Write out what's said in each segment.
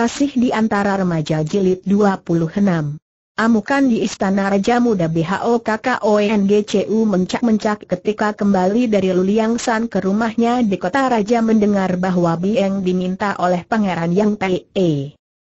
Kasih di antara remaja jilid 26. Amukan di Istana Raja Muda BHO KKONGCU mencak-mencak ketika kembali dari Luliang San ke rumahnya di kota Raja mendengar bahwa Bieng diminta oleh Pangeran Yang Tae.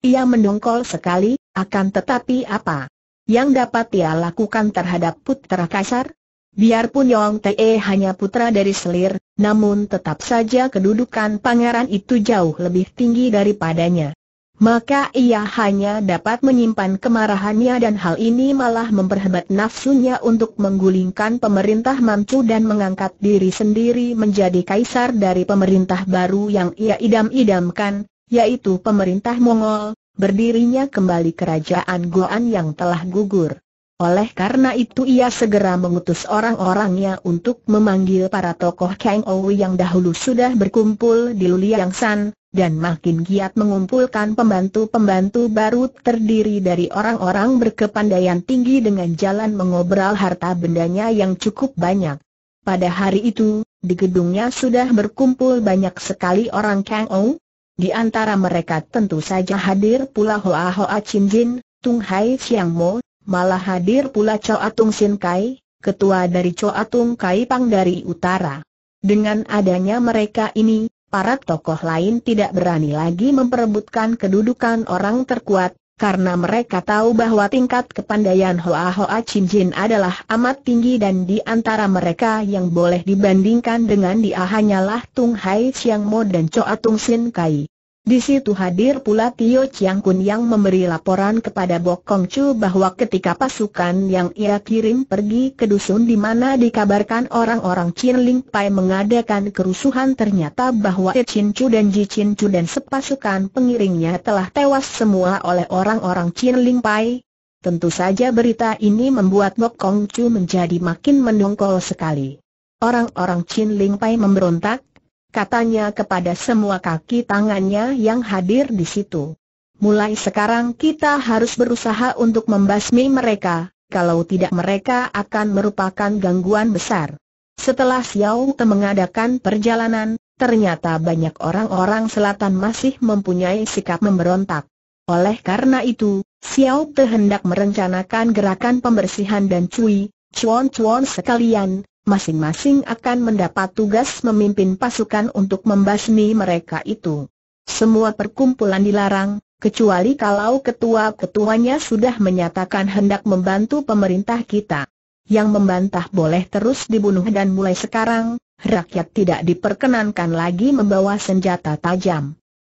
Ia mendongkol sekali, akan tetapi apa yang dapat ia lakukan terhadap putra kasar? Biarpun Yong Tae hanya putra dari selir, namun tetap saja kedudukan pangeran itu jauh lebih tinggi daripadanya maka ia hanya dapat menyimpan kemarahannya dan hal ini malah memperhebat nafsunya untuk menggulingkan pemerintah Mancu dan mengangkat diri sendiri menjadi kaisar dari pemerintah baru yang ia idam-idamkan, yaitu pemerintah Mongol, berdirinya kembali kerajaan Goan yang telah gugur. Oleh karena itu ia segera mengutus orang-orangnya untuk memanggil para tokoh Kang O yang dahulu sudah berkumpul di Luliang San, dan makin giat mengumpulkan pembantu-pembantu baru terdiri dari orang-orang berkepandaian tinggi dengan jalan mengobral harta bendanya yang cukup banyak. Pada hari itu, di gedungnya sudah berkumpul banyak sekali orang Kang Ou. Di antara mereka tentu saja hadir pula Hoa Hoa Chin Jin, Tung Hai Xiang Mo, malah hadir pula Coatung Sin Kai, ketua dari Coatung Kai Pang dari Utara. Dengan adanya mereka ini, para tokoh lain tidak berani lagi memperebutkan kedudukan orang terkuat, karena mereka tahu bahwa tingkat kepandaian Hoa Hoa Chin Jin adalah amat tinggi dan di antara mereka yang boleh dibandingkan dengan dia hanyalah Tung Hai Siang Mo dan Coatung Sin Kai. Di situ hadir pula Tio Chiang Kun yang memberi laporan kepada Bok Kong Chu bahwa ketika pasukan yang ia kirim pergi ke dusun di mana dikabarkan orang-orang Chin Ling Pai mengadakan kerusuhan ternyata bahwa e Chin Chu dan Ji Chin Chu dan sepasukan pengiringnya telah tewas semua oleh orang-orang Chin Ling Pai. Tentu saja berita ini membuat Bok Kong Chu menjadi makin mendongkol sekali. Orang-orang Chin Ling Pai memberontak, Katanya kepada semua kaki tangannya yang hadir di situ. Mulai sekarang kita harus berusaha untuk membasmi mereka, kalau tidak mereka akan merupakan gangguan besar. Setelah Xiao Te mengadakan perjalanan, ternyata banyak orang-orang selatan masih mempunyai sikap memberontak. Oleh karena itu, Xiao Te hendak merencanakan gerakan pembersihan dan cui, cuan-cuan sekalian, masing-masing akan mendapat tugas memimpin pasukan untuk membasmi mereka itu. Semua perkumpulan dilarang, kecuali kalau ketua-ketuanya sudah menyatakan hendak membantu pemerintah kita. Yang membantah boleh terus dibunuh dan mulai sekarang, rakyat tidak diperkenankan lagi membawa senjata tajam.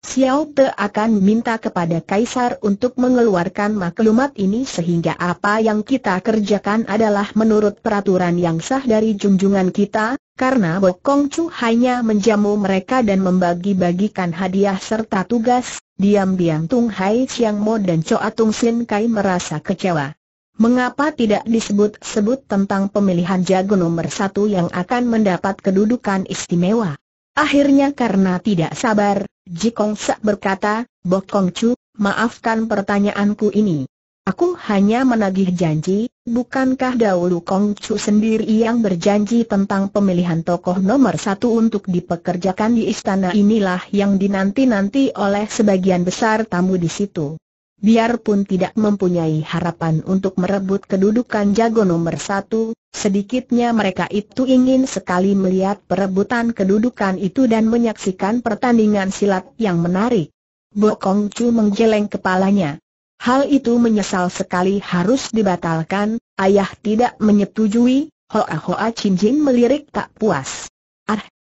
Xiao Te akan minta kepada Kaisar untuk mengeluarkan maklumat ini sehingga apa yang kita kerjakan adalah menurut peraturan yang sah dari junjungan kita, karena Bo Kong Chu hanya menjamu mereka dan membagi-bagikan hadiah serta tugas, diam-diam Tung Hai Chiang Mo dan Choa Tung Sin Kai merasa kecewa. Mengapa tidak disebut-sebut tentang pemilihan jago nomor satu yang akan mendapat kedudukan istimewa? Akhirnya karena tidak sabar, Jikong Sa berkata, Bokong Chu, maafkan pertanyaanku ini. Aku hanya menagih janji, bukankah dahulu Kong Chu sendiri yang berjanji tentang pemilihan tokoh nomor satu untuk dipekerjakan di istana inilah yang dinanti-nanti oleh sebagian besar tamu di situ biarpun tidak mempunyai harapan untuk merebut kedudukan jago nomor satu, sedikitnya mereka itu ingin sekali melihat perebutan kedudukan itu dan menyaksikan pertandingan silat yang menarik. Bokong Chu menggeleng kepalanya. Hal itu menyesal sekali harus dibatalkan, ayah tidak menyetujui, Hoa Hoa Chin Jin melirik tak puas.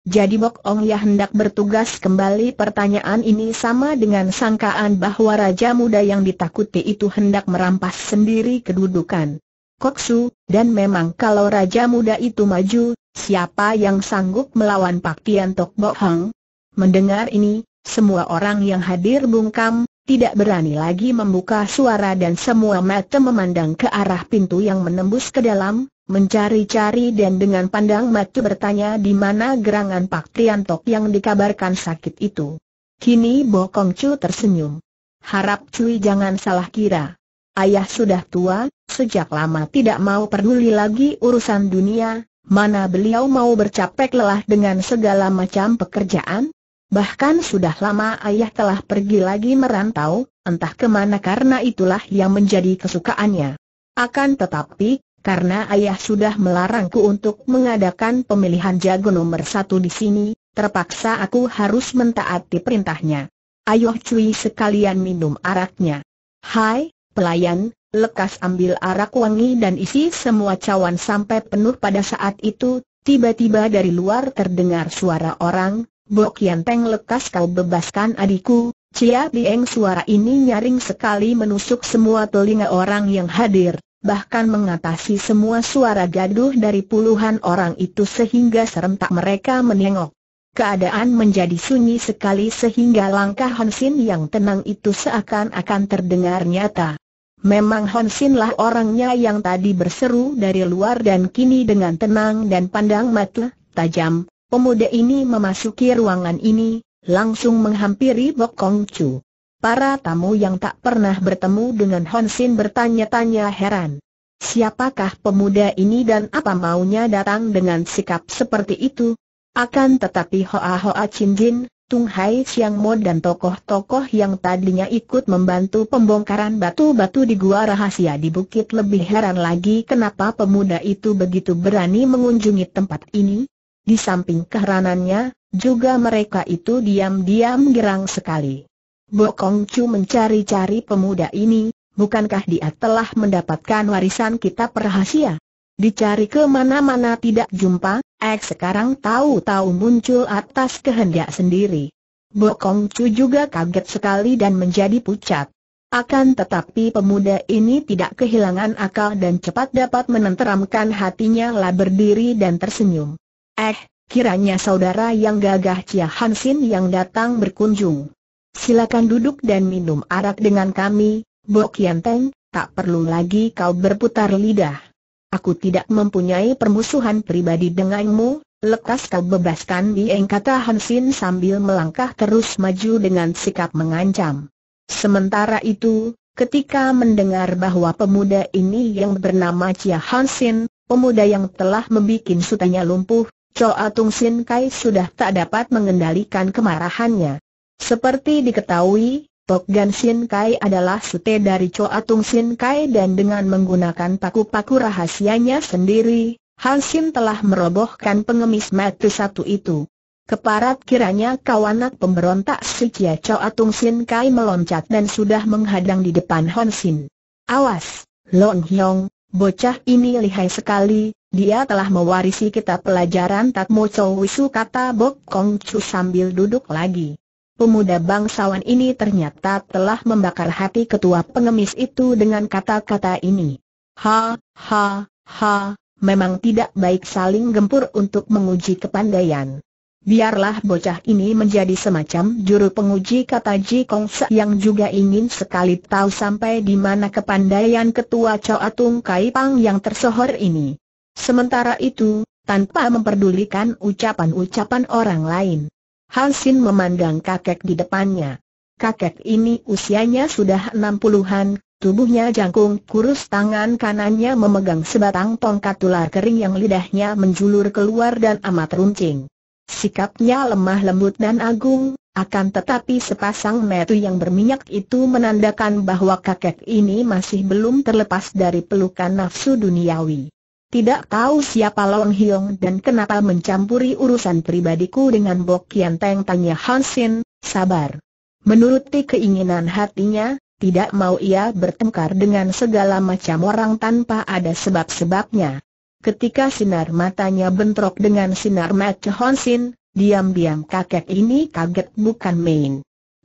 Jadi Bok Ong Yah hendak bertugas kembali pertanyaan ini sama dengan sangkaan bahwa Raja Muda yang ditakuti itu hendak merampas sendiri kedudukan Koksu, dan memang kalau Raja Muda itu maju, siapa yang sanggup melawan Pak Tian Tok Bok Hong? Mendengar ini, semua orang yang hadir bungkam, tidak berani lagi membuka suara dan semua mata memandang ke arah pintu yang menembus ke dalam, mencari-cari dan dengan pandang mata bertanya di mana gerangan Pak Tiantok yang dikabarkan sakit itu. Kini Bokong Chu tersenyum. Harap Cui jangan salah kira. Ayah sudah tua, sejak lama tidak mau peduli lagi urusan dunia, mana beliau mau bercapek lelah dengan segala macam pekerjaan? Bahkan sudah lama ayah telah pergi lagi merantau, entah kemana karena itulah yang menjadi kesukaannya. Akan tetapi, karena ayah sudah melarangku untuk mengadakan pemilihan jago nomor satu di sini, terpaksa aku harus mentaati perintahnya. Ayo cuy sekalian minum araknya. Hai, pelayan, lekas ambil arak wangi dan isi semua cawan sampai penuh pada saat itu, tiba-tiba dari luar terdengar suara orang, Bok Yanteng lekas kau bebaskan adikku, Cia Bieng suara ini nyaring sekali menusuk semua telinga orang yang hadir bahkan mengatasi semua suara gaduh dari puluhan orang itu sehingga serentak mereka menengok. Keadaan menjadi sunyi sekali sehingga langkah Honsin yang tenang itu seakan-akan terdengar nyata. Memang Honsinlah orangnya yang tadi berseru dari luar dan kini dengan tenang dan pandang mata tajam, pemuda ini memasuki ruangan ini, langsung menghampiri Bok Kong Chu. Para tamu yang tak pernah bertemu dengan Honsin bertanya-tanya heran. Siapakah pemuda ini dan apa maunya datang dengan sikap seperti itu? Akan tetapi Hoa Hoa Chin Jin, Tung Hai Siang Mo dan tokoh-tokoh yang tadinya ikut membantu pembongkaran batu-batu di gua rahasia di bukit lebih heran lagi kenapa pemuda itu begitu berani mengunjungi tempat ini. Di samping keheranannya, juga mereka itu diam-diam gerang sekali. Bokong Chu mencari-cari pemuda ini, bukankah dia telah mendapatkan warisan kita rahasia? Dicari ke mana-mana tidak jumpa, ek sekarang tahu-tahu muncul atas kehendak sendiri. Bokong Chu juga kaget sekali dan menjadi pucat. Akan tetapi pemuda ini tidak kehilangan akal dan cepat dapat menenteramkan hatinya lah berdiri dan tersenyum. Eh, kiranya saudara yang gagah Chia Hansin yang datang berkunjung silakan duduk dan minum arak dengan kami, Bo Yanteng, tak perlu lagi kau berputar lidah. Aku tidak mempunyai permusuhan pribadi denganmu, lekas kau bebaskan Dieng kata Hansin sambil melangkah terus maju dengan sikap mengancam. Sementara itu, ketika mendengar bahwa pemuda ini yang bernama Chia Hansin, pemuda yang telah membuat sutanya lumpuh, Choa Tung Sin Kai sudah tak dapat mengendalikan kemarahannya. Seperti diketahui, Tok Gan Sin Kai adalah sute dari Choa Tung Sin Kai dan dengan menggunakan paku-paku rahasianya sendiri, Hansin telah merobohkan pengemis mati satu itu. Keparat kiranya kawanak pemberontak si Chia Choa Tung Sin Kai meloncat dan sudah menghadang di depan Hansin. Awas, Lon Hyong, bocah ini lihai sekali, dia telah mewarisi kita pelajaran tak Tatmo Wisu kata Bok Kong Chu sambil duduk lagi. Pemuda bangsawan ini ternyata telah membakar hati ketua pengemis itu dengan kata-kata ini. Ha, ha, ha, memang tidak baik saling gempur untuk menguji kepandaian. Biarlah bocah ini menjadi semacam juru penguji kata Ji Kong Se yang juga ingin sekali tahu sampai di mana kepandaian ketua Choa Tung Kai Pang yang tersohor ini. Sementara itu, tanpa memperdulikan ucapan-ucapan orang lain. Hansin memandang kakek di depannya. Kakek ini usianya sudah enam puluhan, tubuhnya jangkung kurus tangan kanannya memegang sebatang tongkat tular kering yang lidahnya menjulur keluar dan amat runcing. Sikapnya lemah lembut dan agung, akan tetapi sepasang metu yang berminyak itu menandakan bahwa kakek ini masih belum terlepas dari pelukan nafsu duniawi. Tidak tahu siapa Long Hiong dan kenapa mencampuri urusan pribadiku dengan Bok Kian Teng tanya Hansin, sabar. Menuruti keinginan hatinya, tidak mau ia bertengkar dengan segala macam orang tanpa ada sebab-sebabnya. Ketika sinar matanya bentrok dengan sinar mata Hansin, diam-diam kakek ini kaget bukan main.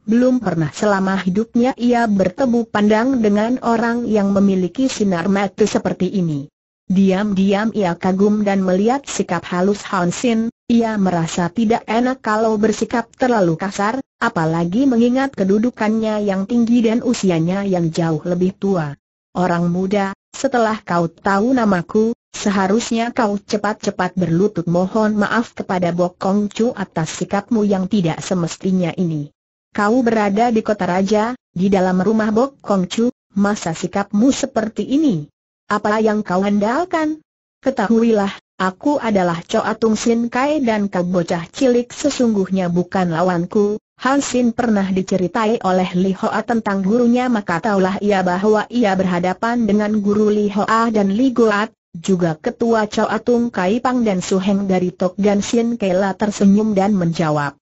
Belum pernah selama hidupnya ia bertemu pandang dengan orang yang memiliki sinar mata seperti ini. Diam-diam ia kagum dan melihat sikap halus Hansin, ia merasa tidak enak kalau bersikap terlalu kasar, apalagi mengingat kedudukannya yang tinggi dan usianya yang jauh lebih tua. Orang muda, setelah kau tahu namaku, seharusnya kau cepat-cepat berlutut mohon maaf kepada Bokong Chu atas sikapmu yang tidak semestinya ini. Kau berada di kota raja, di dalam rumah Bokong Chu, masa sikapmu seperti ini? Apa yang kau andalkan? Ketahuilah, aku adalah Choa Tung Sin Kai dan kau bocah cilik sesungguhnya bukan lawanku. Han Sin pernah diceritai oleh Li Hoa tentang gurunya maka taulah ia bahwa ia berhadapan dengan guru Li Hoa dan Li Goat, juga ketua Choa Tung Kai Pang dan Su Heng dari Tok Gan Sin Kela tersenyum dan menjawab.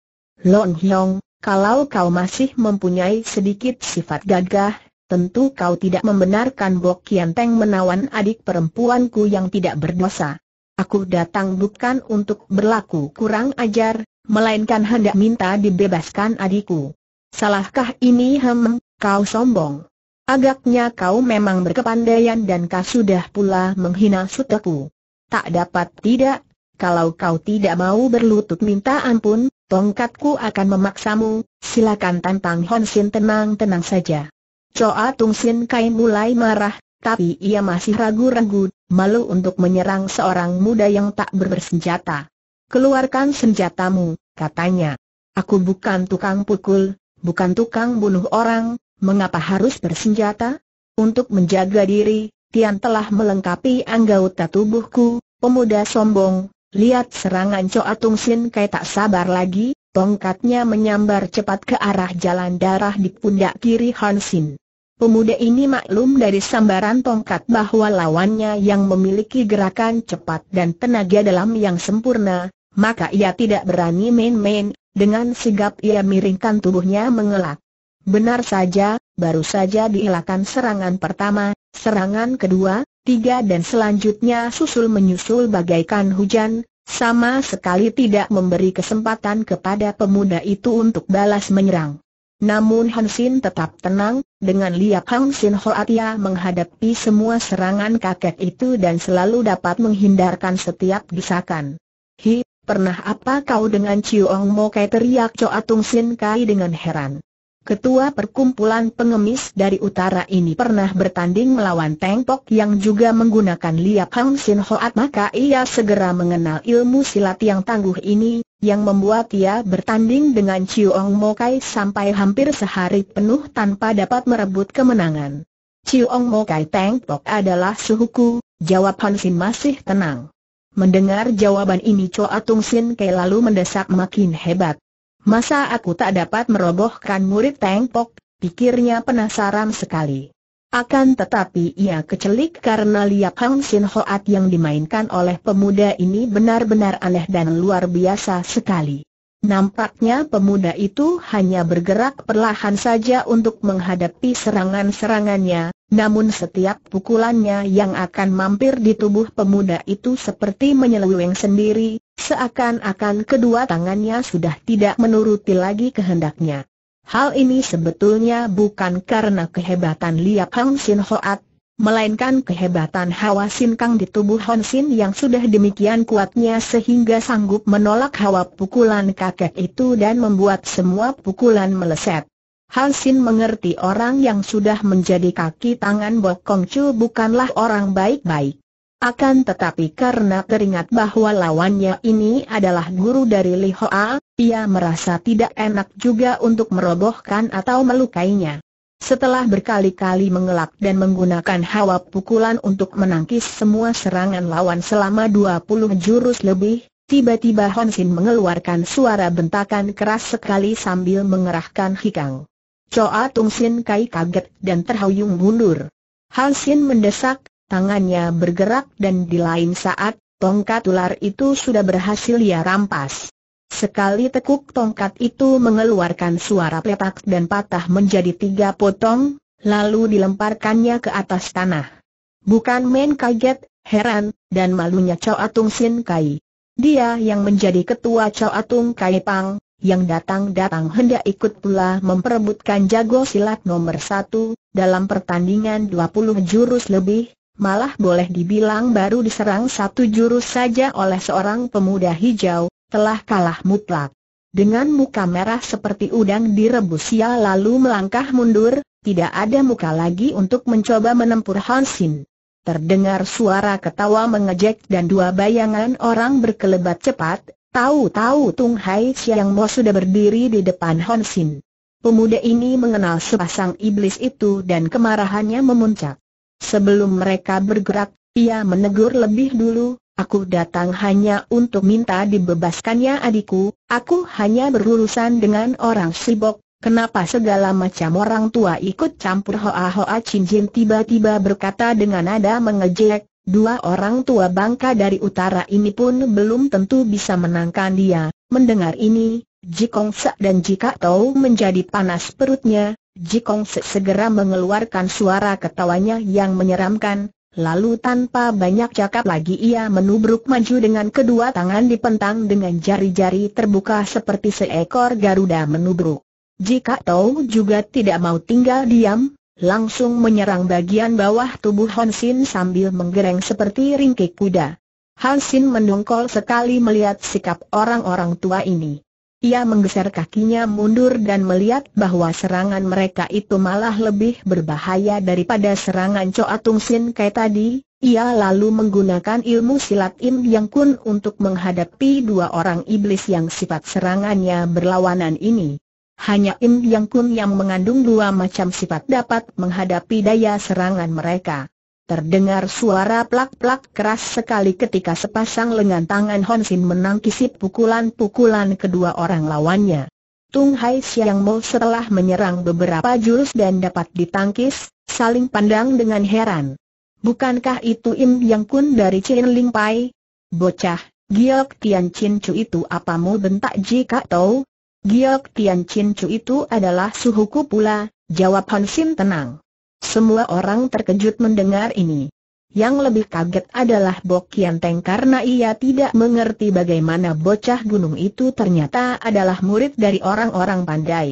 Long Hyong, kalau kau masih mempunyai sedikit sifat gagah, tentu kau tidak membenarkan Bok Kian Teng menawan adik perempuanku yang tidak berdosa. Aku datang bukan untuk berlaku kurang ajar, melainkan hendak minta dibebaskan adikku. Salahkah ini hem, kau sombong? Agaknya kau memang berkepandaian dan kau sudah pula menghina sutaku. Tak dapat tidak, kalau kau tidak mau berlutut minta ampun, tongkatku akan memaksamu, silakan tantang Honsin tenang-tenang saja. Choa Tung Sin Kai mulai marah, tapi ia masih ragu-ragu, malu untuk menyerang seorang muda yang tak bersenjata. Keluarkan senjatamu, katanya. Aku bukan tukang pukul, bukan tukang bunuh orang, mengapa harus bersenjata? Untuk menjaga diri, Tian telah melengkapi anggota tubuhku, pemuda sombong, lihat serangan Choa Tung Sin Kai tak sabar lagi, Tongkatnya menyambar cepat ke arah jalan darah di pundak kiri Hansin. Pemuda ini maklum dari sambaran tongkat bahwa lawannya yang memiliki gerakan cepat dan tenaga dalam yang sempurna, maka ia tidak berani main-main, dengan sigap ia miringkan tubuhnya mengelak. Benar saja, baru saja dielakkan serangan pertama, serangan kedua, tiga dan selanjutnya susul menyusul bagaikan hujan, sama sekali tidak memberi kesempatan kepada pemuda itu untuk balas menyerang. Namun Han Hansin tetap tenang, dengan liap Hang Sin Hoatia menghadapi semua serangan kakek itu dan selalu dapat menghindarkan setiap gisakan. Hi, pernah apa kau dengan Chiu Ong Mo Kai teriak Choa Tung Sin Kai dengan heran. Ketua perkumpulan pengemis dari utara ini pernah bertanding melawan Teng yang juga menggunakan liap Hang Sin Hoat maka ia segera mengenal ilmu silat yang tangguh ini, yang membuat ia bertanding dengan Chiong Mokai sampai hampir sehari penuh tanpa dapat merebut kemenangan. Chiong Mokai Teng Pok adalah suhuku, jawab Hang Sin masih tenang. Mendengar jawaban ini Choa Tung Sin Kei lalu mendesak makin hebat. Masa aku tak dapat merobohkan murid Tengpok, pikirnya penasaran sekali. Akan tetapi ia kecelik karena Liap Hang Sin Hoat yang dimainkan oleh pemuda ini benar-benar aneh dan luar biasa sekali. Nampaknya pemuda itu hanya bergerak perlahan saja untuk menghadapi serangan-serangannya, namun setiap pukulannya yang akan mampir di tubuh pemuda itu seperti menyeleweng sendiri, Seakan-akan kedua tangannya sudah tidak menuruti lagi kehendaknya. Hal ini sebetulnya bukan karena kehebatan Liap Hang Sin Hoat, melainkan kehebatan Hawa Sin Kang di tubuh Hon Sin yang sudah demikian kuatnya sehingga sanggup menolak hawa pukulan kakek itu dan membuat semua pukulan meleset. Han Sin mengerti orang yang sudah menjadi kaki tangan Bok Kong Chu bukanlah orang baik-baik. Akan tetapi karena teringat bahwa lawannya ini adalah guru dari Li Hoa, ia merasa tidak enak juga untuk merobohkan atau melukainya. Setelah berkali-kali mengelak dan menggunakan hawa pukulan untuk menangkis semua serangan lawan selama 20 jurus lebih, tiba-tiba Hon Sin mengeluarkan suara bentakan keras sekali sambil mengerahkan hikang. Choa Tung Sin Kai kaget dan terhuyung mundur. Hon Sin mendesak, tangannya bergerak dan di lain saat, tongkat ular itu sudah berhasil ia rampas. Sekali tekuk tongkat itu mengeluarkan suara petak dan patah menjadi tiga potong, lalu dilemparkannya ke atas tanah. Bukan main kaget, heran, dan malunya Chow Atung Sin Kai. Dia yang menjadi ketua Chow Atung Kai Pang, yang datang-datang hendak ikut pula memperebutkan jago silat nomor satu, dalam pertandingan 20 jurus lebih, malah boleh dibilang baru diserang satu jurus saja oleh seorang pemuda hijau, telah kalah mutlak. Dengan muka merah seperti udang direbus ia lalu melangkah mundur, tidak ada muka lagi untuk mencoba menempur Hansin. Terdengar suara ketawa mengejek dan dua bayangan orang berkelebat cepat, tahu-tahu Tung Hai Siang Mo sudah berdiri di depan Hansin. Pemuda ini mengenal sepasang iblis itu dan kemarahannya memuncak. Sebelum mereka bergerak, ia menegur lebih dulu, Aku datang hanya untuk minta dibebaskannya adikku, aku hanya berurusan dengan orang sibok, kenapa segala macam orang tua ikut campur hoa-hoa cincin tiba-tiba berkata dengan nada mengejek, dua orang tua bangka dari utara ini pun belum tentu bisa menangkan dia, mendengar ini, Jikong Sa dan Jika Tau menjadi panas perutnya, Jikong segera mengeluarkan suara ketawanya yang menyeramkan, lalu tanpa banyak cakap lagi ia menubruk maju dengan kedua tangan dipentang dengan jari-jari terbuka seperti seekor Garuda menubruk. Jika Tau juga tidak mau tinggal diam, langsung menyerang bagian bawah tubuh Hansin sambil menggereng seperti ringkik kuda. Hansin mendongkol sekali melihat sikap orang-orang tua ini. Ia menggeser kakinya mundur dan melihat bahwa serangan mereka itu malah lebih berbahaya daripada serangan Coa Tung Sin Kai tadi. Ia lalu menggunakan ilmu silat Im Yang Kun untuk menghadapi dua orang iblis yang sifat serangannya berlawanan ini. Hanya Im Yang Kun yang mengandung dua macam sifat dapat menghadapi daya serangan mereka. Terdengar suara plak-plak keras sekali ketika sepasang lengan tangan Sin menangkisi pukulan-pukulan kedua orang lawannya. Tung Hai Siang Mo setelah menyerang beberapa jurus dan dapat ditangkis, saling pandang dengan heran. Bukankah itu Im Yang Kun dari Chin Ling Pai? Bocah, Giok Tian Chin Chu itu apa bentak jika tahu? Giok Tian Chin Chu itu adalah suhuku pula, jawab Sin tenang. Semua orang terkejut mendengar ini. Yang lebih kaget adalah Bok Kian Teng karena ia tidak mengerti bagaimana bocah gunung itu ternyata adalah murid dari orang-orang pandai.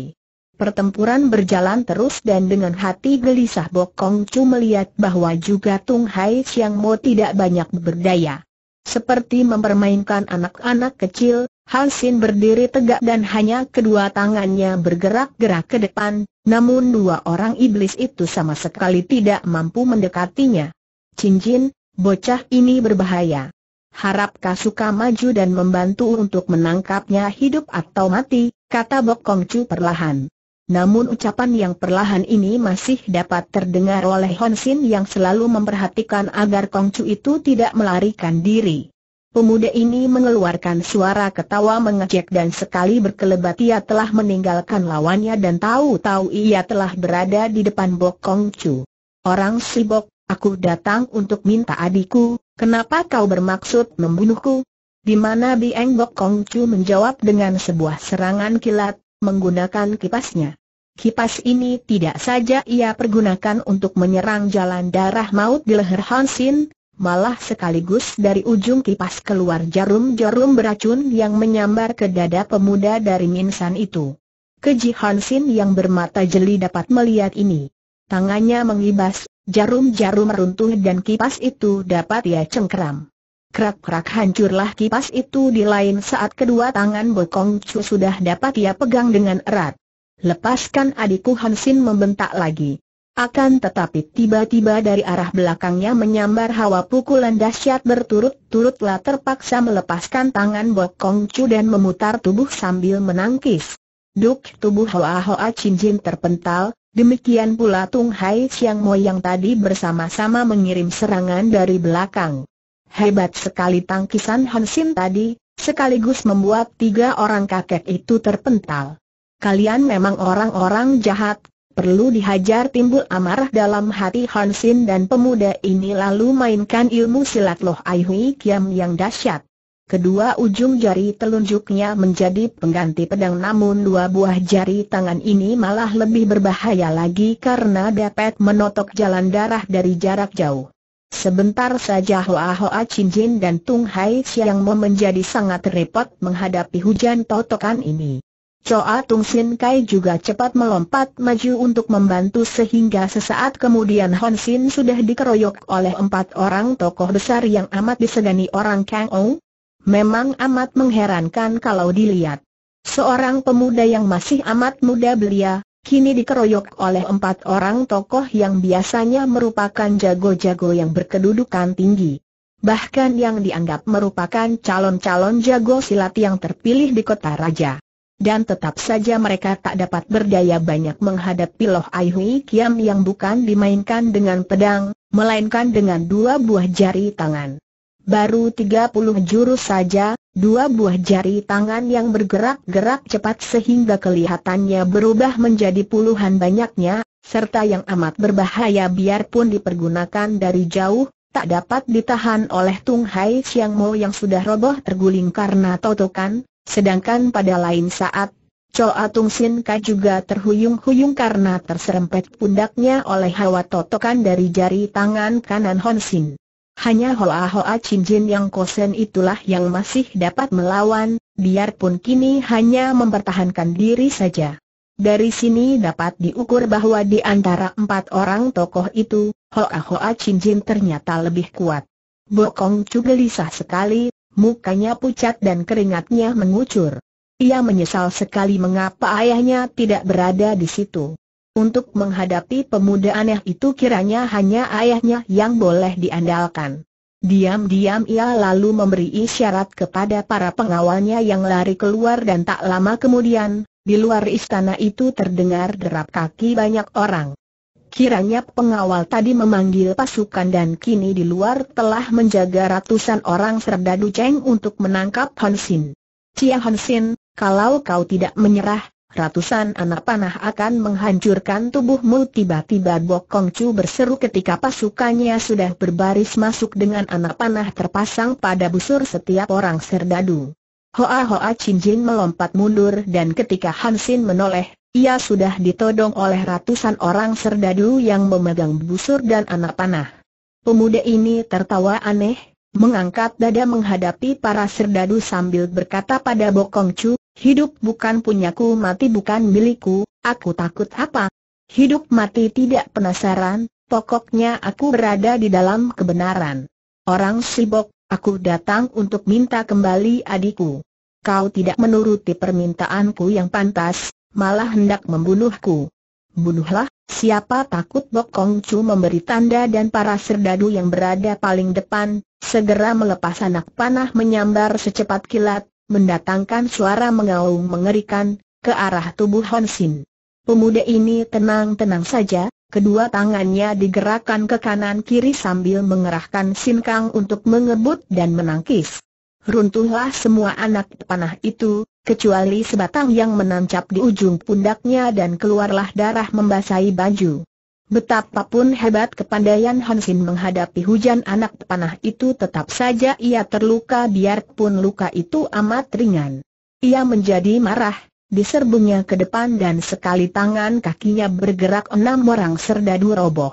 Pertempuran berjalan terus dan dengan hati gelisah Bok Kong Chu melihat bahwa juga Tung Hai Siang Mo tidak banyak berdaya. Seperti mempermainkan anak-anak kecil, Hansin berdiri tegak dan hanya kedua tangannya bergerak-gerak ke depan, namun dua orang iblis itu sama sekali tidak mampu mendekatinya. Cincin, bocah ini berbahaya. kau suka maju dan membantu untuk menangkapnya hidup atau mati, kata Bok Kong Chu perlahan. Namun ucapan yang perlahan ini masih dapat terdengar oleh Hon Sin yang selalu memperhatikan agar Kong Chu itu tidak melarikan diri. Pemuda ini mengeluarkan suara ketawa mengejek dan sekali berkelebat ia telah meninggalkan lawannya dan tahu-tahu ia telah berada di depan Bok Kong Chu. Orang Sibok, aku datang untuk minta adikku, kenapa kau bermaksud membunuhku? Di mana Bieng Bok Kong Chu menjawab dengan sebuah serangan kilat, menggunakan kipasnya. Kipas ini tidak saja ia pergunakan untuk menyerang jalan darah maut di leher Hansin, malah sekaligus dari ujung kipas keluar jarum-jarum beracun yang menyambar ke dada pemuda dari Minsan itu. Keji Hansin yang bermata jeli dapat melihat ini. Tangannya mengibas, jarum-jarum runtuh dan kipas itu dapat ia cengkeram. Kerak-kerak hancurlah kipas itu di lain saat kedua tangan Bokong Chu sudah dapat ia pegang dengan erat. Lepaskan adikku Hansin membentak lagi. Akan tetapi tiba-tiba dari arah belakangnya menyambar hawa pukulan dahsyat berturut turutlah terpaksa melepaskan tangan Bok Kong Chu dan memutar tubuh sambil menangkis. Duk tubuh Hoa Hoa Chin Jin terpental, demikian pula Tung Hai Siang Mo yang tadi bersama-sama mengirim serangan dari belakang. Hebat sekali tangkisan Hansin tadi, sekaligus membuat tiga orang kakek itu terpental. Kalian memang orang-orang jahat, perlu dihajar timbul amarah dalam hati Han dan pemuda ini lalu mainkan ilmu silat Loh Ai Kiam yang dahsyat. Kedua ujung jari telunjuknya menjadi pengganti pedang namun dua buah jari tangan ini malah lebih berbahaya lagi karena dapat menotok jalan darah dari jarak jauh. Sebentar saja Hoa Hoa Chin Jin dan Tung Hai Siang Mo menjadi sangat repot menghadapi hujan totokan ini. Choa Tung Sin Kai juga cepat melompat maju untuk membantu sehingga sesaat kemudian Hon Sin sudah dikeroyok oleh empat orang tokoh besar yang amat disegani orang Kang Ou. Memang amat mengherankan kalau dilihat. Seorang pemuda yang masih amat muda belia, kini dikeroyok oleh empat orang tokoh yang biasanya merupakan jago-jago yang berkedudukan tinggi. Bahkan yang dianggap merupakan calon-calon jago silat yang terpilih di kota raja dan tetap saja mereka tak dapat berdaya banyak menghadapi Loh Ai Hui Kiam yang bukan dimainkan dengan pedang, melainkan dengan dua buah jari tangan. Baru tiga puluh jurus saja, dua buah jari tangan yang bergerak-gerak cepat sehingga kelihatannya berubah menjadi puluhan banyaknya, serta yang amat berbahaya biarpun dipergunakan dari jauh, tak dapat ditahan oleh Tung Hai Siang Mo yang sudah roboh terguling karena totokan, Sedangkan pada lain saat, Choa Tung Sin Ka juga terhuyung-huyung karena terserempet pundaknya oleh hawa totokan dari jari tangan kanan Hon Sin. Hanya Hoa-Hoa Chin Jin yang kosen itulah yang masih dapat melawan, biarpun kini hanya mempertahankan diri saja. Dari sini dapat diukur bahwa di antara empat orang tokoh itu, Hoa-Hoa Chin Jin ternyata lebih kuat. Bokong Chu gelisah sekali, mukanya pucat dan keringatnya mengucur. Ia menyesal sekali mengapa ayahnya tidak berada di situ. Untuk menghadapi pemuda aneh itu kiranya hanya ayahnya yang boleh diandalkan. Diam-diam ia lalu memberi isyarat kepada para pengawalnya yang lari keluar dan tak lama kemudian, di luar istana itu terdengar derap kaki banyak orang. Kiranya pengawal tadi memanggil pasukan dan kini di luar telah menjaga ratusan orang serdadu ceng untuk menangkap Hansin. Cia Hansin, kalau kau tidak menyerah, ratusan anak panah akan menghancurkan tubuhmu tiba-tiba Bok Kong Chu berseru ketika pasukannya sudah berbaris masuk dengan anak panah terpasang pada busur setiap orang serdadu. Hoa Hoa Chin Jin melompat mundur dan ketika Hansin menoleh ia sudah ditodong oleh ratusan orang serdadu yang memegang busur dan anak panah. Pemuda ini tertawa aneh, mengangkat dada menghadapi para serdadu sambil berkata pada Bokong Chu, hidup bukan punyaku mati bukan milikku, aku takut apa? Hidup mati tidak penasaran, pokoknya aku berada di dalam kebenaran. Orang sibok, aku datang untuk minta kembali adikku. Kau tidak menuruti permintaanku yang pantas, malah hendak membunuhku. Bunuhlah, siapa takut Bok Kong Chu memberi tanda dan para serdadu yang berada paling depan, segera melepas anak panah menyambar secepat kilat, mendatangkan suara mengaung mengerikan, ke arah tubuh Hon Sin. Pemuda ini tenang-tenang saja, kedua tangannya digerakkan ke kanan-kiri sambil mengerahkan Sin Kang untuk mengebut dan menangkis. Runtuhlah semua anak panah itu, kecuali sebatang yang menancap di ujung pundaknya dan keluarlah darah membasahi baju. Betapapun hebat kepandaian Hansin menghadapi hujan anak panah itu tetap saja ia terluka biarpun luka itu amat ringan. Ia menjadi marah, diserbunya ke depan dan sekali tangan kakinya bergerak enam orang serdadu roboh.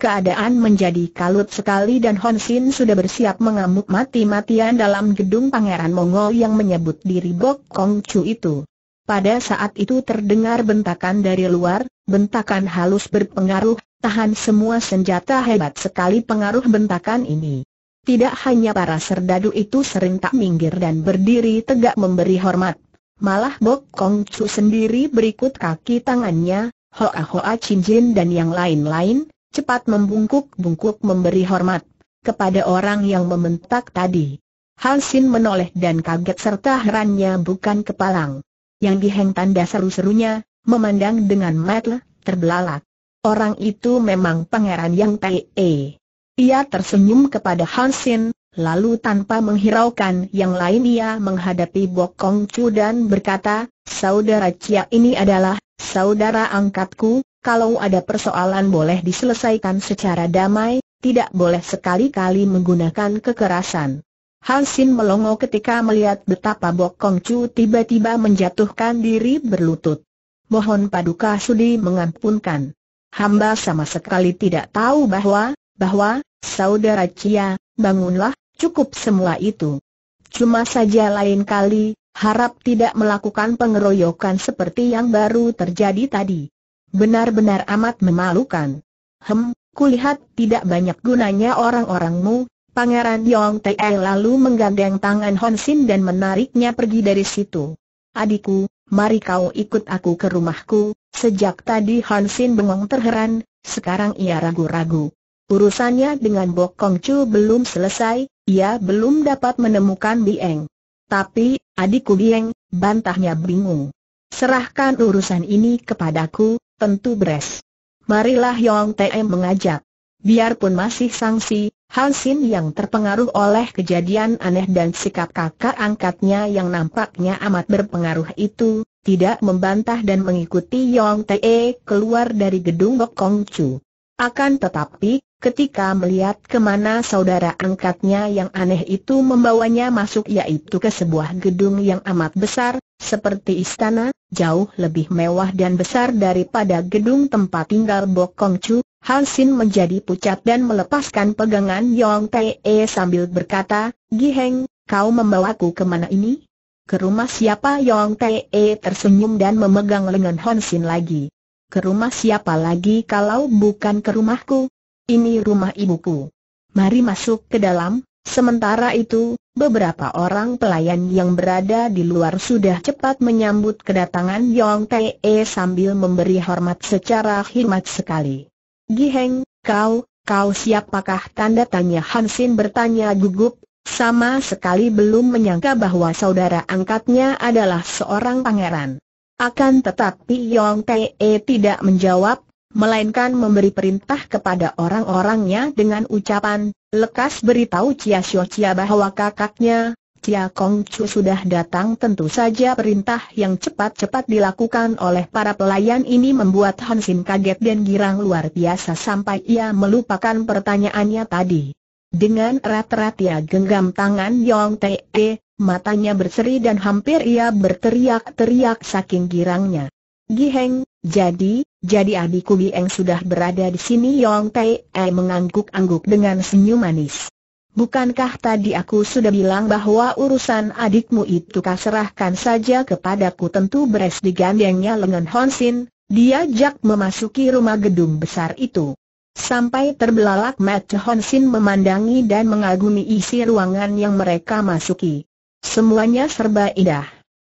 Keadaan menjadi kalut sekali dan Hon Sin sudah bersiap mengamuk mati-matian dalam gedung Pangeran Mongol yang menyebut diri Bok Kong Chu itu. Pada saat itu terdengar bentakan dari luar, bentakan halus berpengaruh, tahan semua senjata hebat sekali pengaruh bentakan ini. Tidak hanya para serdadu itu sering tak minggir dan berdiri tegak memberi hormat. Malah Bok Kong Chu sendiri berikut kaki tangannya, Hoa Hoa Chin Jin dan yang lain-lain, cepat membungkuk-bungkuk memberi hormat kepada orang yang membentak tadi. Hansin Sin menoleh dan kaget serta herannya bukan kepalang. Yang diheng tanda seru-serunya, memandang dengan mata terbelalak. Orang itu memang pangeran yang T.E. Ia tersenyum kepada Hansin, Sin, lalu tanpa menghiraukan yang lain ia menghadapi Bokong Chu dan berkata, Saudara Chia ini adalah saudara angkatku, kalau ada persoalan boleh diselesaikan secara damai, tidak boleh sekali-kali menggunakan kekerasan. Hansin melongo ketika melihat betapa Bok Kong Chu tiba-tiba menjatuhkan diri berlutut. Mohon paduka sudi mengampunkan. Hamba sama sekali tidak tahu bahwa, bahwa, saudara Cia, bangunlah, cukup semua itu. Cuma saja lain kali, harap tidak melakukan pengeroyokan seperti yang baru terjadi tadi. Benar-benar amat memalukan. Hem, kulihat tidak banyak gunanya orang-orangmu, Pangeran Yong Tai lalu menggandeng tangan Hon Sin dan menariknya pergi dari situ. Adikku, mari kau ikut aku ke rumahku, sejak tadi Hon Sin bengong terheran, sekarang ia ragu-ragu. Urusannya dengan Bok Kong Chu belum selesai, ia belum dapat menemukan Bieng. Tapi, adikku Bieng, bantahnya bingung. Serahkan urusan ini kepadaku, tentu beres. Marilah Yong Tm mengajak. Biarpun masih sangsi, Han Sin yang terpengaruh oleh kejadian aneh dan sikap kakak angkatnya yang nampaknya amat berpengaruh itu, tidak membantah dan mengikuti Yong Te keluar dari gedung Bok Chu. Akan tetapi, ketika melihat kemana saudara angkatnya yang aneh itu membawanya masuk yaitu ke sebuah gedung yang amat besar, seperti istana, jauh lebih mewah dan besar daripada gedung tempat tinggal Bok Kong Chu, Han Sin menjadi pucat dan melepaskan pegangan Yong Tae e sambil berkata, Giheng, kau membawaku kemana ini? Ke rumah siapa Yong Tae e tersenyum dan memegang lengan Hon Sin lagi. Ke rumah siapa lagi kalau bukan ke rumahku? ini rumah ibuku. Mari masuk ke dalam, sementara itu, beberapa orang pelayan yang berada di luar sudah cepat menyambut kedatangan Yong Tae e sambil memberi hormat secara hormat sekali. Giheng, kau, kau siapakah tanda tanya Hansin bertanya gugup, sama sekali belum menyangka bahwa saudara angkatnya adalah seorang pangeran. Akan tetapi Yong Tae e tidak menjawab, melainkan memberi perintah kepada orang-orangnya dengan ucapan, lekas beritahu Cia Xiao Cia bahwa kakaknya, Cia Kong Chu sudah datang tentu saja perintah yang cepat-cepat dilakukan oleh para pelayan ini membuat Han Xin kaget dan girang luar biasa sampai ia melupakan pertanyaannya tadi. Dengan erat-erat ia genggam tangan Yong Te, e, matanya berseri dan hampir ia berteriak-teriak saking girangnya. Giheng, jadi, jadi adikku yang sudah berada di sini Yong Tai, e eh, mengangguk-angguk dengan senyum manis. Bukankah tadi aku sudah bilang bahwa urusan adikmu itu kaserahkan saja kepadaku tentu beres digandengnya lengan Honsin, dia jak memasuki rumah gedung besar itu. Sampai terbelalak mata Honsin memandangi dan mengagumi isi ruangan yang mereka masuki. Semuanya serba indah.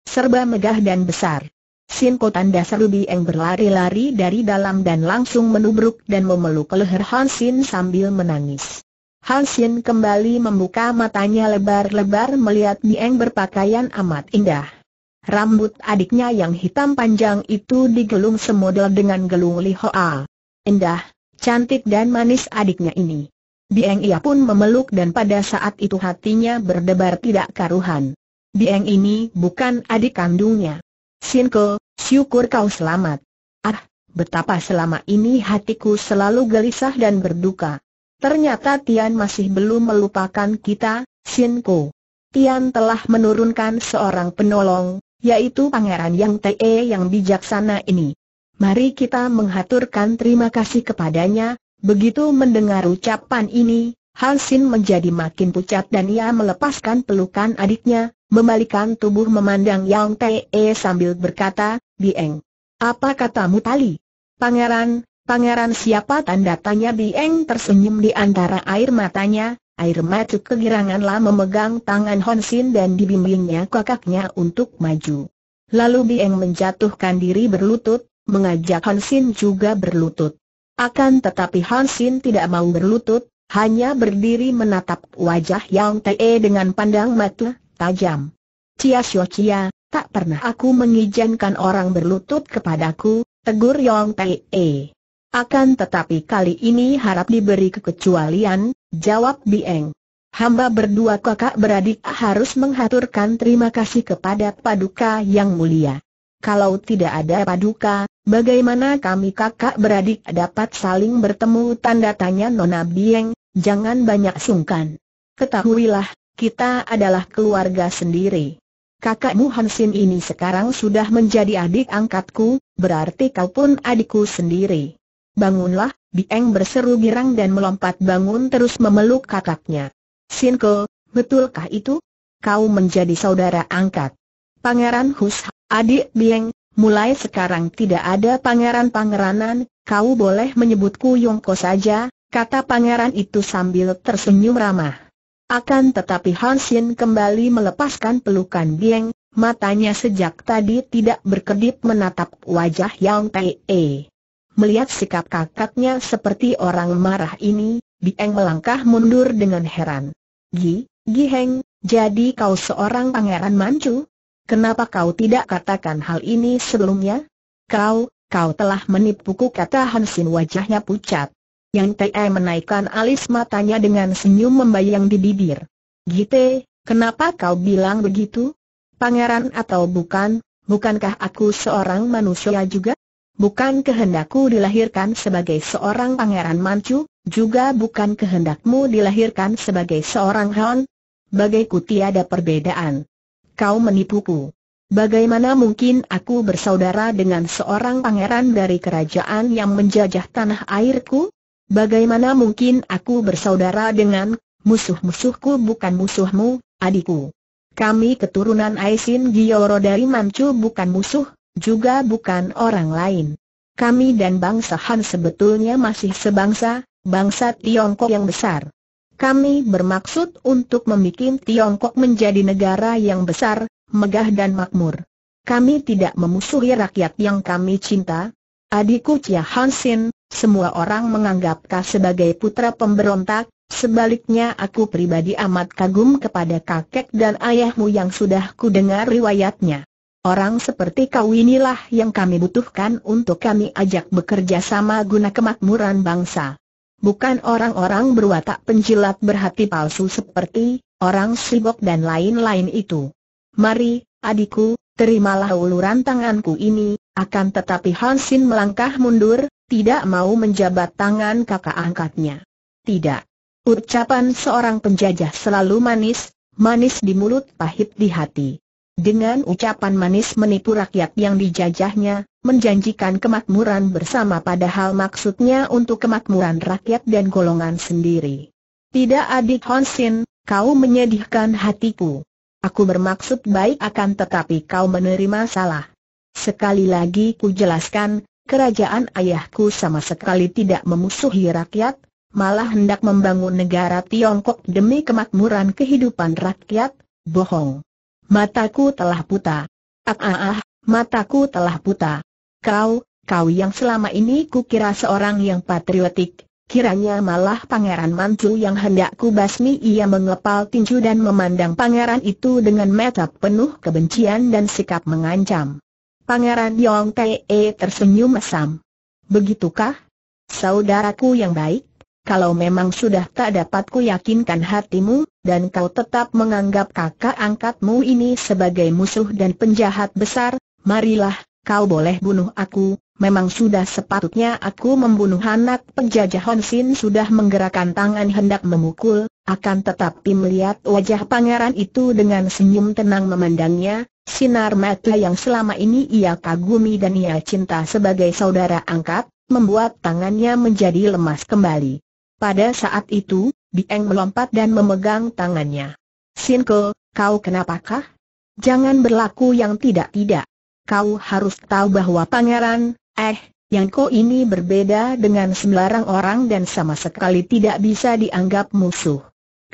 Serba megah dan besar. Sin Sinko tanda seru eng berlari-lari dari dalam dan langsung menubruk dan memeluk leher Hansin sambil menangis. Hansin kembali membuka matanya lebar-lebar melihat Bieng berpakaian amat indah. Rambut adiknya yang hitam panjang itu digelung semodel dengan gelung Hoa. Indah, cantik dan manis adiknya ini. Bieng ia pun memeluk dan pada saat itu hatinya berdebar tidak karuhan. Dieng ini bukan adik kandungnya. Sinko, Syukur kau selamat. Ah, betapa selama ini hatiku selalu gelisah dan berduka. Ternyata Tian masih belum melupakan kita, Ko. Tian telah menurunkan seorang penolong, yaitu Pangeran Yang Te yang bijaksana ini. Mari kita menghaturkan terima kasih kepadanya, begitu mendengar ucapan ini, Halsin menjadi makin pucat dan ia melepaskan pelukan adiknya, membalikan tubuh memandang Yang Te sambil berkata, Bieng. Apa katamu tali? Pangeran, pangeran siapa tanda tanya Bieng tersenyum di antara air matanya, air mata kegiranganlah memegang tangan Honsin dan dibimbingnya kakaknya untuk maju. Lalu Bieng menjatuhkan diri berlutut, mengajak Honsin juga berlutut. Akan tetapi Hansin tidak mau berlutut, hanya berdiri menatap wajah Yang Te dengan pandang mata tajam. Cia Xiu Cia, Tak pernah aku mengizinkan orang berlutut kepadaku, tegur Yong Pei. E. Akan tetapi kali ini harap diberi kekecualian, jawab Bieng. Hamba berdua kakak beradik harus menghaturkan terima kasih kepada Paduka yang mulia. Kalau tidak ada Paduka, bagaimana kami kakak beradik dapat saling bertemu tanda tanya Nona Bieng, jangan banyak sungkan. Ketahuilah, kita adalah keluarga sendiri kakakmu Hansin ini sekarang sudah menjadi adik angkatku, berarti kau pun adikku sendiri. Bangunlah, Bieng berseru girang dan melompat bangun terus memeluk kakaknya. Sinko, betulkah itu? Kau menjadi saudara angkat. Pangeran Hus, adik Bieng, mulai sekarang tidak ada pangeran-pangeranan, kau boleh menyebutku Yongko saja, kata pangeran itu sambil tersenyum ramah. Akan tetapi Hansin kembali melepaskan pelukan Dieng, matanya sejak tadi tidak berkedip menatap wajah Yang Tae. Melihat sikap kakaknya seperti orang marah ini, Dieng melangkah mundur dengan heran. Gi, Gi Heng, jadi kau seorang pangeran mancu? Kenapa kau tidak katakan hal ini sebelumnya? Kau, kau telah menipuku kata Hansin wajahnya pucat. Yang Te menaikkan alis matanya dengan senyum membayang di bibir. Gite, kenapa kau bilang begitu? Pangeran atau bukan, bukankah aku seorang manusia juga? Bukan kehendakku dilahirkan sebagai seorang pangeran mancu, juga bukan kehendakmu dilahirkan sebagai seorang hon. Bagaiku tiada perbedaan. Kau menipuku. Bagaimana mungkin aku bersaudara dengan seorang pangeran dari kerajaan yang menjajah tanah airku? Bagaimana mungkin aku bersaudara dengan musuh-musuhku bukan musuhmu, adikku? Kami keturunan Aisin Gioro dari Mancu bukan musuh, juga bukan orang lain. Kami dan bangsa Han sebetulnya masih sebangsa, bangsa Tiongkok yang besar. Kami bermaksud untuk membuat Tiongkok menjadi negara yang besar, megah dan makmur. Kami tidak memusuhi rakyat yang kami cinta. Adikku Chia Hansin, semua orang menganggap kau sebagai putra pemberontak, sebaliknya aku pribadi amat kagum kepada kakek dan ayahmu yang sudah kudengar riwayatnya. Orang seperti kau inilah yang kami butuhkan untuk kami ajak bekerja sama guna kemakmuran bangsa. Bukan orang-orang berwatak penjilat berhati palsu seperti orang sibok dan lain-lain itu. Mari, adikku, terimalah uluran tanganku ini, akan tetapi Hansin melangkah mundur, tidak mau menjabat tangan kakak angkatnya. Tidak. Ucapan seorang penjajah selalu manis, manis di mulut, pahit di hati. Dengan ucapan manis menipu rakyat yang dijajahnya, menjanjikan kemakmuran bersama padahal maksudnya untuk kemakmuran rakyat dan golongan sendiri. Tidak adik Honsin, kau menyedihkan hatiku. Aku bermaksud baik akan tetapi kau menerima salah. Sekali lagi ku jelaskan, kerajaan ayahku sama sekali tidak memusuhi rakyat, malah hendak membangun negara Tiongkok demi kemakmuran kehidupan rakyat, bohong. Mataku telah buta. Ah ah ah, mataku telah buta. Kau, kau yang selama ini kukira seorang yang patriotik, Kiranya malah Pangeran Mantu yang hendak kubasmi ia mengepal tinju dan memandang Pangeran itu dengan mata penuh kebencian dan sikap mengancam. Pangeran Yong Te e tersenyum mesam. Begitukah? Saudaraku yang baik, kalau memang sudah tak dapat ku yakinkan hatimu, dan kau tetap menganggap kakak angkatmu ini sebagai musuh dan penjahat besar, marilah, kau boleh bunuh aku, memang sudah sepatutnya aku membunuh anak penjajah Honsin sudah menggerakkan tangan hendak memukul, akan tetapi melihat wajah pangeran itu dengan senyum tenang memandangnya, Sinar mata yang selama ini ia kagumi dan ia cinta sebagai saudara angkat, membuat tangannya menjadi lemas kembali. Pada saat itu, Bieng melompat dan memegang tangannya. Sinko, kau kenapakah? Jangan berlaku yang tidak-tidak. Kau harus tahu bahwa pangeran, eh, yang kau ini berbeda dengan sembarang orang dan sama sekali tidak bisa dianggap musuh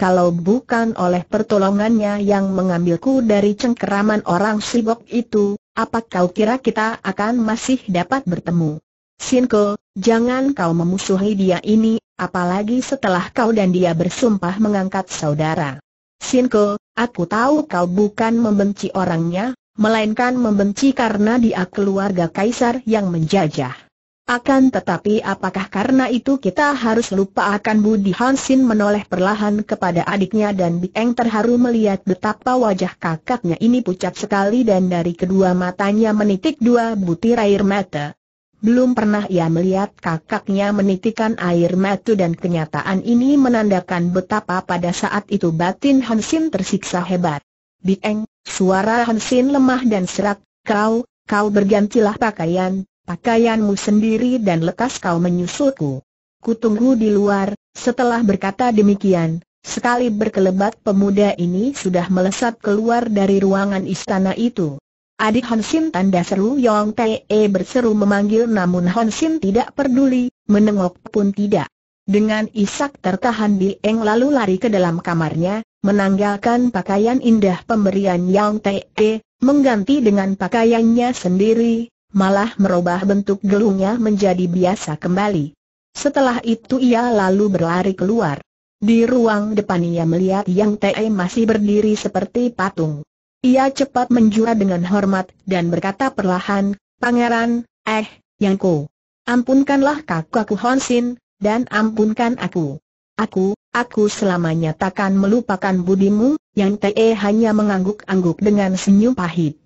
kalau bukan oleh pertolongannya yang mengambilku dari cengkeraman orang sibok itu, apa kau kira kita akan masih dapat bertemu? Sinko, jangan kau memusuhi dia ini, apalagi setelah kau dan dia bersumpah mengangkat saudara. Sinko, aku tahu kau bukan membenci orangnya, melainkan membenci karena dia keluarga kaisar yang menjajah. Akan tetapi apakah karena itu kita harus lupa akan Budi Hansin menoleh perlahan kepada adiknya dan Bieng terharu melihat betapa wajah kakaknya ini pucat sekali dan dari kedua matanya menitik dua butir air mata. Belum pernah ia melihat kakaknya menitikan air mata dan kenyataan ini menandakan betapa pada saat itu batin Hansin tersiksa hebat. Bieng, suara Hansin lemah dan serak, kau, kau bergantilah pakaian, pakaianmu sendiri dan lekas kau menyusulku. Kutunggu di luar, setelah berkata demikian, sekali berkelebat pemuda ini sudah melesat keluar dari ruangan istana itu. Adik Honsin tanda seru Yong Te e berseru memanggil namun Honsin tidak peduli, menengok pun tidak. Dengan isak tertahan eng lalu lari ke dalam kamarnya, menanggalkan pakaian indah pemberian Yong Te, e, mengganti dengan pakaiannya sendiri, malah merubah bentuk gelungnya menjadi biasa kembali. Setelah itu ia lalu berlari keluar. Di ruang depan ia melihat Yang Te masih berdiri seperti patung. Ia cepat menjura dengan hormat dan berkata perlahan, Pangeran, eh, Ko, Ampunkanlah kakakku Honsin, dan ampunkan aku. Aku, aku selamanya takkan melupakan budimu, Yang Te hanya mengangguk-angguk dengan senyum pahit.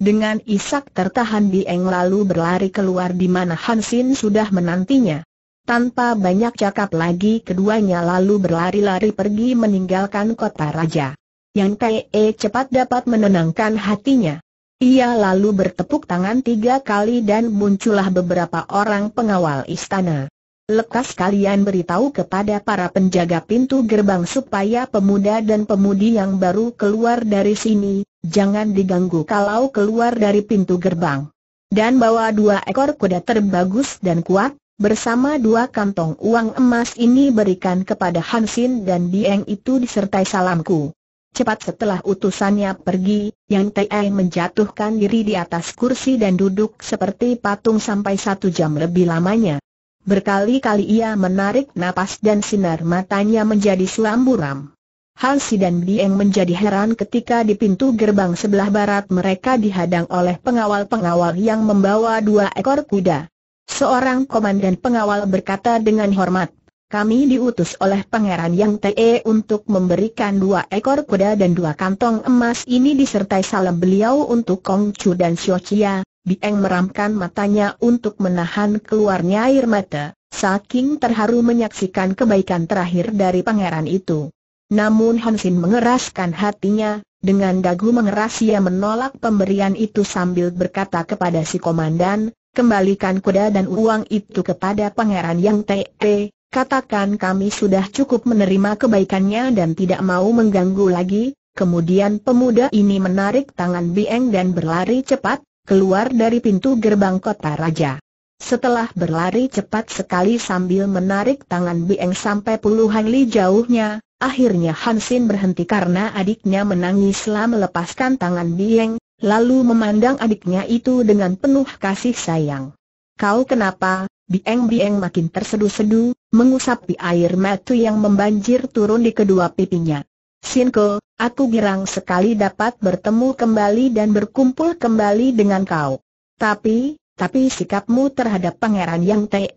Dengan isak tertahan di Dieng lalu berlari keluar di mana Hansin sudah menantinya. Tanpa banyak cakap lagi keduanya lalu berlari-lari pergi meninggalkan kota raja. Yang Te e cepat dapat menenangkan hatinya. Ia lalu bertepuk tangan tiga kali dan muncullah beberapa orang pengawal istana. Lekas kalian beritahu kepada para penjaga pintu gerbang supaya pemuda dan pemudi yang baru keluar dari sini, Jangan diganggu kalau keluar dari pintu gerbang. Dan bawa dua ekor kuda terbagus dan kuat, bersama dua kantong uang emas ini berikan kepada Hansin dan Dieng itu disertai salamku. Cepat setelah utusannya pergi, Yang Ai menjatuhkan diri di atas kursi dan duduk seperti patung sampai satu jam lebih lamanya. Berkali-kali ia menarik napas dan sinar matanya menjadi suram buram. Hansi dan Dieng menjadi heran ketika di pintu gerbang sebelah barat mereka dihadang oleh pengawal-pengawal yang membawa dua ekor kuda. Seorang komandan pengawal berkata dengan hormat, kami diutus oleh pangeran yang TE untuk memberikan dua ekor kuda dan dua kantong emas ini disertai salam beliau untuk Kong Chu dan Xiao Chia. Dieng meramkan matanya untuk menahan keluarnya air mata, saking terharu menyaksikan kebaikan terakhir dari pangeran itu. Namun Hansin mengeraskan hatinya, dengan dagu mengeras ia menolak pemberian itu sambil berkata kepada si komandan, kembalikan kuda dan uang itu kepada pangeran yang TP, katakan kami sudah cukup menerima kebaikannya dan tidak mau mengganggu lagi. Kemudian pemuda ini menarik tangan Bieng dan berlari cepat, keluar dari pintu gerbang kota raja. Setelah berlari cepat sekali sambil menarik tangan Bieng sampai puluhan li jauhnya, akhirnya Hansin berhenti karena adiknya menangis menangislah melepaskan tangan Bieng, lalu memandang adiknya itu dengan penuh kasih sayang. Kau kenapa? Bieng-bieng makin tersedu-sedu, mengusapi air mata yang membanjir turun di kedua pipinya. Sinko, aku girang sekali dapat bertemu kembali dan berkumpul kembali dengan kau. Tapi, tapi sikapmu terhadap pangeran yang te,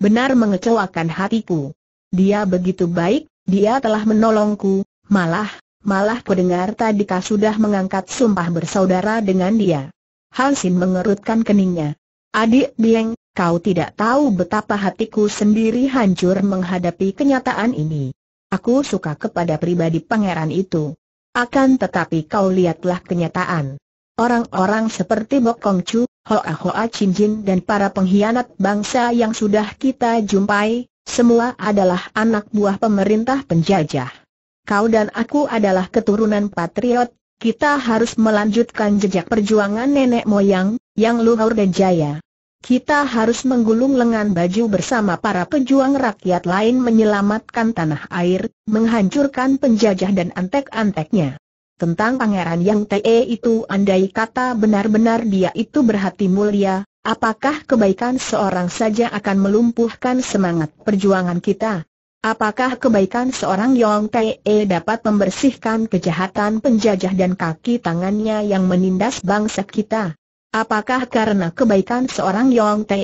benar mengecewakan hatiku. Dia begitu baik, dia telah menolongku, malah, malah kudengar tadi kau sudah mengangkat sumpah bersaudara dengan dia. Halsin mengerutkan keningnya. Adik Bieng, kau tidak tahu betapa hatiku sendiri hancur menghadapi kenyataan ini. Aku suka kepada pribadi pangeran itu. Akan tetapi kau lihatlah kenyataan. Orang-orang seperti Bokong Chu, Hoa-Hoa Cincin dan para pengkhianat bangsa yang sudah kita jumpai, semua adalah anak buah pemerintah penjajah. Kau dan aku adalah keturunan patriot, kita harus melanjutkan jejak perjuangan nenek moyang, yang luhur dan jaya. Kita harus menggulung lengan baju bersama para pejuang rakyat lain menyelamatkan tanah air, menghancurkan penjajah dan antek-anteknya. Tentang pangeran yang TE itu andai kata benar-benar dia itu berhati mulia, apakah kebaikan seorang saja akan melumpuhkan semangat perjuangan kita? Apakah kebaikan seorang Yong Te dapat membersihkan kejahatan penjajah dan kaki tangannya yang menindas bangsa kita? Apakah karena kebaikan seorang Yong Te,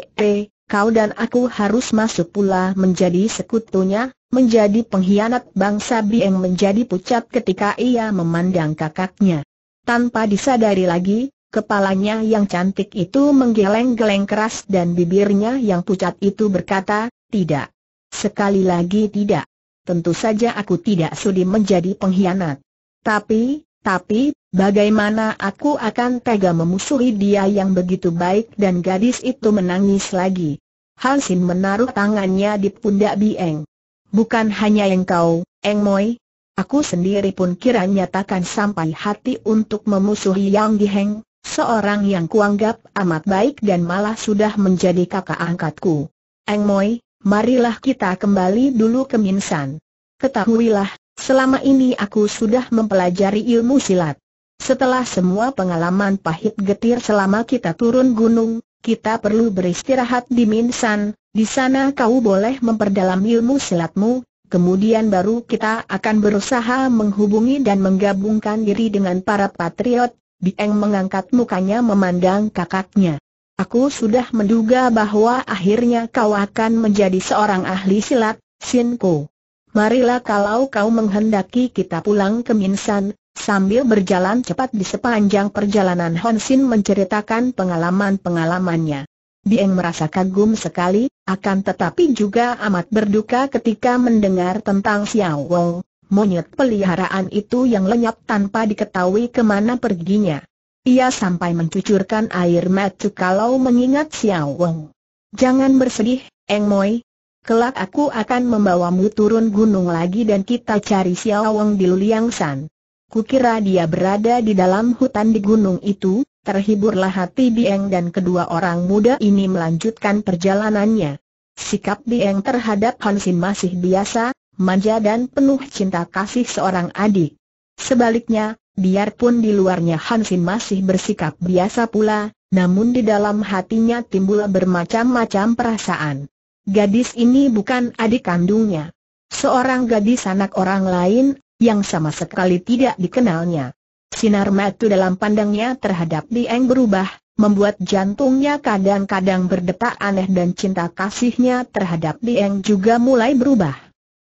kau dan aku harus masuk pula menjadi sekutunya? menjadi pengkhianat bangsa Bieng menjadi pucat ketika ia memandang kakaknya. Tanpa disadari lagi, kepalanya yang cantik itu menggeleng-geleng keras dan bibirnya yang pucat itu berkata, tidak. Sekali lagi tidak. Tentu saja aku tidak sudi menjadi pengkhianat. Tapi, tapi, bagaimana aku akan tega memusuhi dia yang begitu baik dan gadis itu menangis lagi. Hansin menaruh tangannya di pundak Bieng. Bukan hanya engkau, Eng Moi. Aku sendiri pun kira nyatakan sampai hati untuk memusuhi Yang Heng, seorang yang kuanggap amat baik dan malah sudah menjadi kakak angkatku. Eng Moi, marilah kita kembali dulu ke Minsan. Ketahuilah, selama ini aku sudah mempelajari ilmu silat. Setelah semua pengalaman pahit getir selama kita turun gunung, kita perlu beristirahat di Minsan, di sana kau boleh memperdalam ilmu silatmu, kemudian baru kita akan berusaha menghubungi dan menggabungkan diri dengan para patriot, Bieng mengangkat mukanya memandang kakaknya. Aku sudah menduga bahwa akhirnya kau akan menjadi seorang ahli silat, Sinko. Marilah kalau kau menghendaki kita pulang ke Minsan, Sambil berjalan cepat di sepanjang perjalanan Honsin menceritakan pengalaman-pengalamannya. Bieng merasa kagum sekali, akan tetapi juga amat berduka ketika mendengar tentang Xiao Wong, monyet peliharaan itu yang lenyap tanpa diketahui kemana perginya. Ia sampai mencucurkan air mata kalau mengingat Xiao Wong. Jangan bersedih, Eng Moi. Kelak aku akan membawamu turun gunung lagi dan kita cari Xiao Wong di San. Kukira dia berada di dalam hutan di gunung itu, Terhiburlah hati Dieng dan kedua orang muda ini melanjutkan perjalanannya. Sikap Dieng terhadap Hansin masih biasa, manja dan penuh cinta kasih seorang adik. Sebaliknya, biarpun di luarnya Hansin masih bersikap biasa pula, namun di dalam hatinya timbul bermacam-macam perasaan. Gadis ini bukan adik kandungnya. Seorang gadis anak orang lain, yang sama sekali tidak dikenalnya. Sinar matu dalam pandangnya terhadap Dieng berubah, membuat jantungnya kadang-kadang berdetak aneh dan cinta kasihnya terhadap Dieng juga mulai berubah.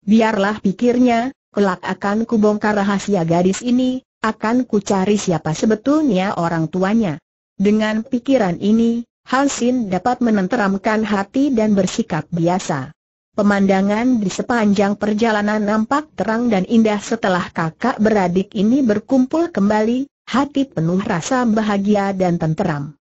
Biarlah pikirnya, kelak akan kubongkar rahasia gadis ini, akan kucari siapa sebetulnya orang tuanya. Dengan pikiran ini, Sin dapat menenteramkan hati dan bersikap biasa. Pemandangan di sepanjang perjalanan nampak terang dan indah setelah kakak beradik ini berkumpul kembali, hati penuh rasa bahagia dan tenteram.